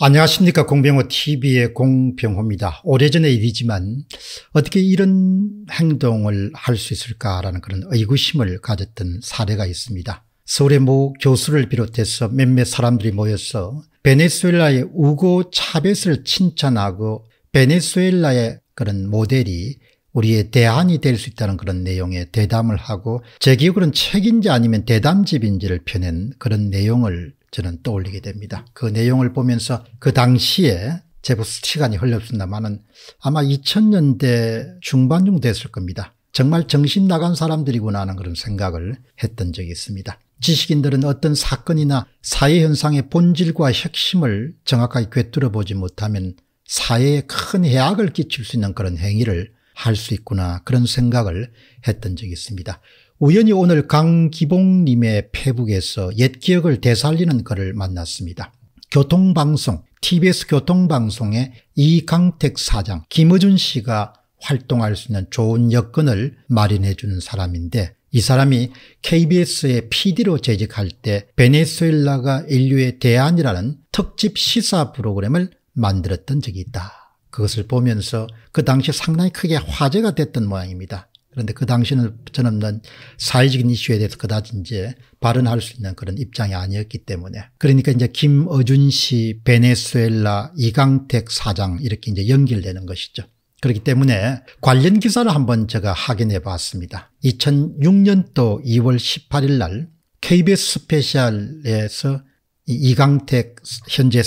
안녕하십니까 공병호 tv의 공병호입니다. 오래전의 일이지만 어떻게 이런 행동을 할 수 있을까라는 그런 의구심을 가졌던 사례가 있습니다. 서울의 모 교수를 비롯해서 몇몇 사람들이 모여서 베네수엘라의 우고 차베스를 칭찬하고 베네수엘라의 그런 모델이 우리의 대안이 될 수 있다는 그런 내용의 대담을 하고 제 기억으로는 책인지 아니면 대담집인지를 펴낸 그런 내용을 저는 떠올리게 됩니다. 그 내용을 보면서 그 당시에 제법 시간이 흘렸습니다만은 아마 2000년대 중반 정도 됐을 겁니다. 정말 정신 나간 사람들이구나 하는 그런 생각을 했던 적이 있습니다. 지식인들은 어떤 사건이나 사회 현상의 본질과 핵심을 정확하게 꿰뚫어 보지 못하면 사회에 큰 해악을 끼칠 수 있는 그런 행위를 할 수 있구나 그런 생각을 했던 적이 있습니다. 우연히 오늘 강기봉님의 페북에서 옛 기억을 되살리는 글을 만났습니다. 교통방송 TBS 교통방송의 이강택 사장 김어준 씨가 활동할 수 있는 좋은 여건을 마련해 주는 사람인데 이 사람이 KBS의 PD로 재직할 때 베네수엘라가 인류의 대안이라는 특집 시사 프로그램을 만들었던 적이 있다. 그것을 보면서 그 당시 상당히 크게 화제가 됐던 모양입니다. 그런데 그 당시는 저는 사회적인 이슈에 대해서 그다지 이제 발언할 수 있는 그런 입장이 아니었기 때문에 그러니까 이제 김어준 씨 베네수엘라 이강택 사장 이렇게 이제 연결되는 것이죠. 그렇기 때문에 관련 기사를 한번 제가 확인해 봤습니다. 2006년도 2월 18일 날 KBS 스페셜에서 이강택 현재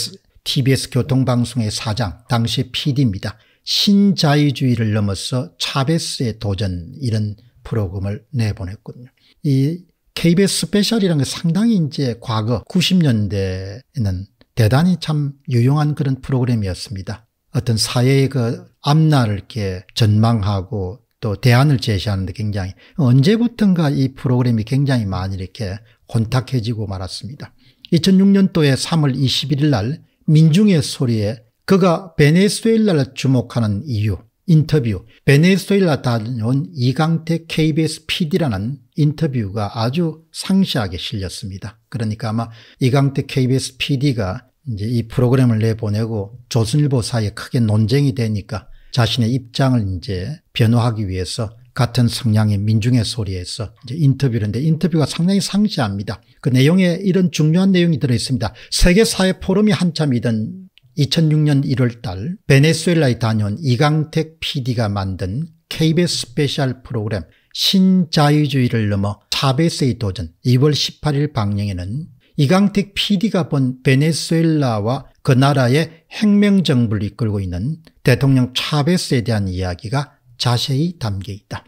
TBS 교통방송의 사장 당시 PD입니다. 신자유주의를 넘어서 차베스의 도전 이런 프로그램을 내보냈군요. 이 KBS 스페셜이라는 게 상당히 이제 과거 90년대에는 대단히 참 유용한 그런 프로그램이었습니다. 어떤 사회의 그 앞날을 이렇게 전망하고 또 대안을 제시하는데 굉장히 언제부턴가 이 프로그램이 굉장히 많이 이렇게 혼탁해지고 말았습니다. 2006년도에 3월 21일 날 민중의 소리에 그가 베네수엘라를 주목하는 이유 인터뷰 베네수엘라 다녀온 이강태 KBS PD라는 인터뷰가 아주 상시하게 실렸습니다. 그러니까 아마 이강태 KBS PD가 이제 이 프로그램을 내보내고 조선일보 사이에 크게 논쟁이 되니까 자신의 입장을 이제 변호하기 위해서 같은 성향의 민중의 소리에서 인터뷰를했는데 인터뷰가 상당히 상시합니다그 내용에 이런 중요한 내용이 들어있습니다. 세계사회 포럼이 한참이던 2006년 1월달 베네수엘라에 다녀온 이강택 PD가 만든 KBS 스페셜 프로그램 신자유주의를 넘어 차베스의 도전 2월 18일 방영에는 이강택 PD가 본 베네수엘라와 그 나라의 혁명정부를 이끌고 있는 대통령 차베스에 대한 이야기가 자세히 담겨 있다.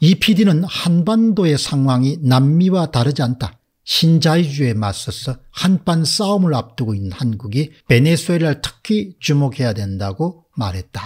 이 PD는 한반도의 상황이 남미와 다르지 않다. 신자유주의에 맞서서 한판 싸움을 앞두고 있는 한국이 베네수엘라를 특히 주목해야 된다고 말했다.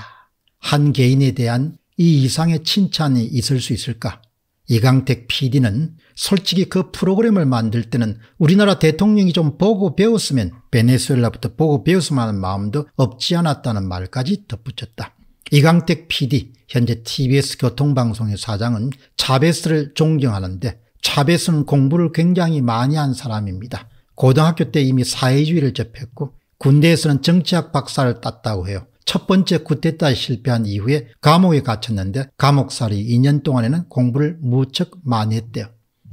한 개인에 대한 이 이상의 칭찬이 있을 수 있을까? 이강택 PD는 솔직히 그 프로그램을 만들 때는 우리나라 대통령이 좀 보고 배웠으면 베네수엘라부터 보고 배웠으면 하는 마음도 없지 않았다는 말까지 덧붙였다. 이강택 PD, 현재 TBS 교통방송의 사장은 차베스를 존경하는데 차베스는 공부를 굉장히 많이 한 사람입니다. 고등학교 때 이미 사회주의를 접했고 군대에서는 정치학 박사를 땄다고 해요. 첫 번째 쿠데타에 실패한 이후에 감옥에 갇혔는데 감옥살이 2년 동안에는 공부를 무척 많이 했대요.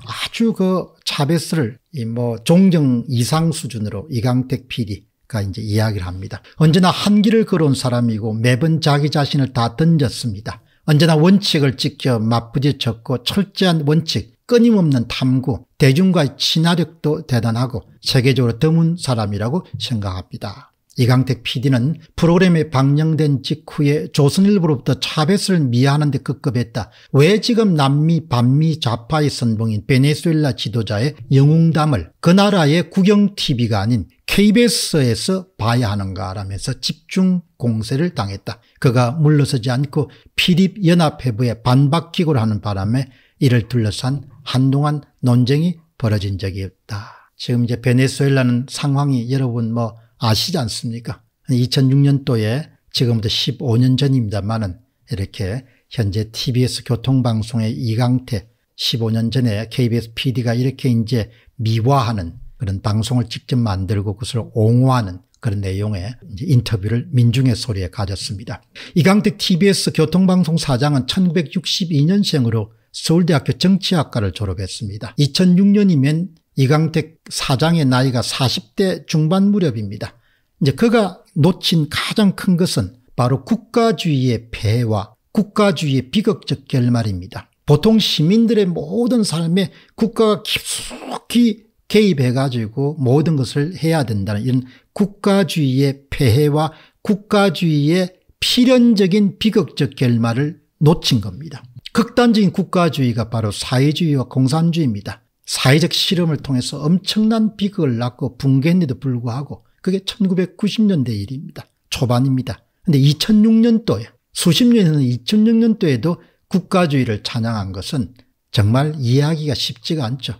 아주 그 차베스를 뭐 종정 이상 수준으로 이강택 PD가 이제 이야기를 합니다. 언제나 한 길을 걸어온 사람이고 매번 자기 자신을 다 던졌습니다. 언제나 원칙을 지켜 맞부딪혔고 철저한 원칙, 끊임없는 탐구, 대중과의 친화력도 대단하고 세계적으로 드문 사람이라고 생각합니다. 이강택 PD는 프로그램에 방영된 직후에 조선일보로부터 차베스를 미하는 데 급급했다. 왜 지금 남미 반미 좌파의 선봉인 베네수엘라 지도자의 영웅담을 그 나라의 국영TV가 아닌 KBS에서 봐야 하는가라면서 집중 공세를 당했다. 그가 물러서지 않고 피립연합회부에 반박기고를 하는 바람에 이를 둘러싼 한동안 논쟁이 벌어진 적이 없다. 지금 이제 베네수엘라는 상황이 여러분 뭐 아시지 않습니까? 2006년도에 지금부터 15년 전입니다만은 이렇게 현재 TBS 교통방송의 이강태 15년 전에 KBS PD가 이렇게 이제 미화하는 그런 방송을 직접 만들고 그것을 옹호하는 그런 내용의 인터뷰를 민중의 소리에 가졌습니다. 이강택 TBS 교통방송 사장은 1962년생으로 서울대학교 정치학과를 졸업했습니다. 2006년이면 이강택 사장의 나이가 40대 중반 무렵입니다. 이제 그가 놓친 가장 큰 것은 바로 국가주의의 폐해와 국가주의의 비극적 결말입니다. 보통 시민들의 모든 삶에 국가가 깊숙이 개입해가지고 모든 것을 해야 된다는 이런 국가주의의 폐해와 국가주의의 필연적인 비극적 결말을 놓친 겁니다. 극단적인 국가주의가 바로 사회주의와 공산주의입니다. 사회적 실험을 통해서 엄청난 비극을 낳고 붕괴했는데도 불구하고 그게 1990년대 일입니다. 초반입니다. 근데 2006년도에 수십 년에는 2006년도에도 국가주의를 찬양한 것은 정말 이해하기가 쉽지가 않죠.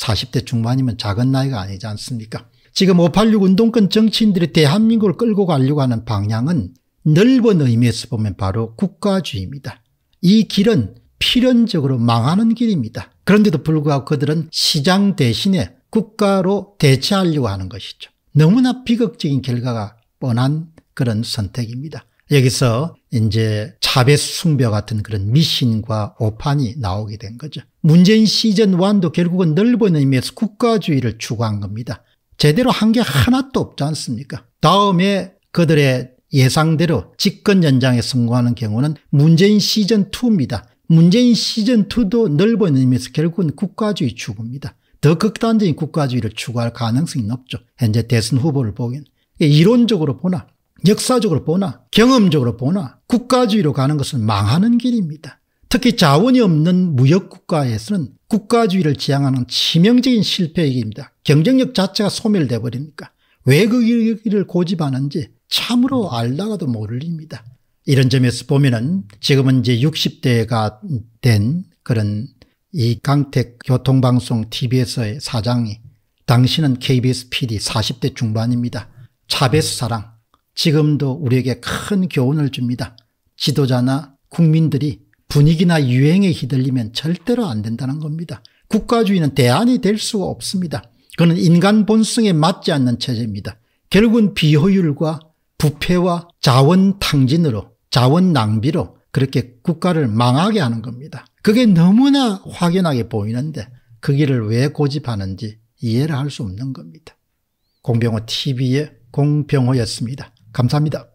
40대 중반이면 작은 나이가 아니지 않습니까? 지금 586 운동권 정치인들이 대한민국을 끌고 가려고 하는 방향은 넓은 의미에서 보면 바로 국가주의입니다. 이 길은 필연적으로 망하는 길입니다. 그런데도 불구하고 그들은 시장 대신에 국가로 대체하려고 하는 것이죠. 너무나 비극적인 결과가 뻔한 그런 선택입니다. 여기서 이제 차베 숭배 같은 그런 미신과 오판이 나오게 된 거죠. 문재인 시즌 1도 결국은 넓은 의미에서 국가주의를 추구한 겁니다. 제대로 한 게 하나도 없지 않습니까? 다음에 그들의 예상대로 집권 연장에 성공하는 경우는 문재인 시즌 2입니다. 문재인 시즌2도 넓은 의미에서 결국은 국가주의 추구입니다. 더 극단적인 국가주의를 추구할 가능성이 높죠. 현재 대선 후보를 보기엔. 이론적으로 보나, 역사적으로 보나, 경험적으로 보나, 국가주의로 가는 것은 망하는 길입니다. 특히 자원이 없는 무역국가에서는 국가주의를 지향하는 치명적인 실패입니다. 경쟁력 자체가 소멸돼 버리니까. 왜그 길을 고집하는지 참으로 알다가도 모를 일입니다. 이런 점에서 보면은 지금은 이제 60대가 된 그런 이 강택 교통방송 TBS의 사장이 당신은 KBS PD 40대 중반입니다. 차베스 사랑 지금도 우리에게 큰 교훈을 줍니다. 지도자나 국민들이 분위기나 유행에 휘둘리면 절대로 안 된다는 겁니다. 국가주의는 대안이 될 수가 없습니다. 그는 인간 본성에 맞지 않는 체제입니다. 결국은 비효율과 부패와 자원 탕진으로 자원 낭비로 그렇게 국가를 망하게 하는 겁니다. 그게 너무나 확연하게 보이는데 그 길을 왜 고집하는지 이해를 할 수 없는 겁니다. 공병호 TV의 공병호였습니다. 감사합니다.